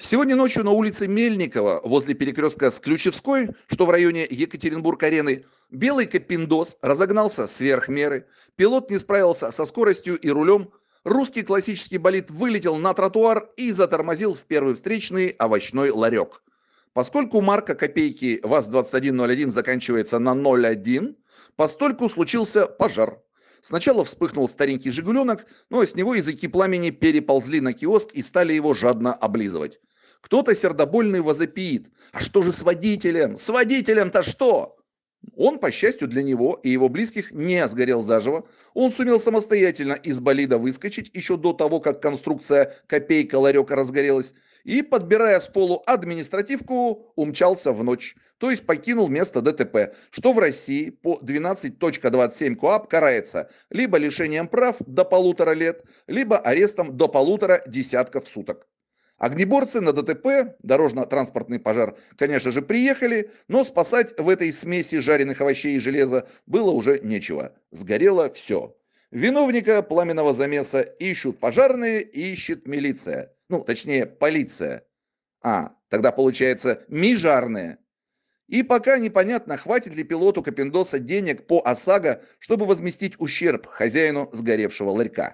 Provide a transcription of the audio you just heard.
Сегодня ночью на улице Мельникова, возле перекрестка с Ключевской, что в районе Екатеринбург-арены, белый капиндос разогнался сверх меры, пилот не справился со скоростью и рулем, русский классический болид вылетел на тротуар и затормозил в первый встречный овощной ларек. Поскольку марка копейки ВАЗ-2101 заканчивается на 01, постольку случился пожар. Сначала вспыхнул старенький «Жигуленок», но с него языки пламени переползли на киоск и стали его жадно облизывать. Кто-то сердобольный возопиит. А что же с водителем? С водителем-то что? Он, по счастью для него и его близких, не сгорел заживо. Он сумел самостоятельно из болида выскочить еще до того, как конструкция копейка-ларека разгорелась, и, подбирая с полу административку, умчался в ночь, то есть покинул место ДТП, что в России по 12.27 КОАП карается либо лишением прав до полутора лет, либо арестом до полутора десятков суток. Огнеборцы на ДТП, дорожно-транспортный пожар, конечно же, приехали, но спасать в этой смеси жареных овощей и железа было уже нечего. Сгорело все. Виновника пламенного замеса ищут пожарные, ищет милиция. Ну, точнее, полиция. А, тогда получается мижарные. И пока непонятно, хватит ли пилоту Капиндоса денег по ОСАГО, чтобы возместить ущерб хозяину сгоревшего ларька.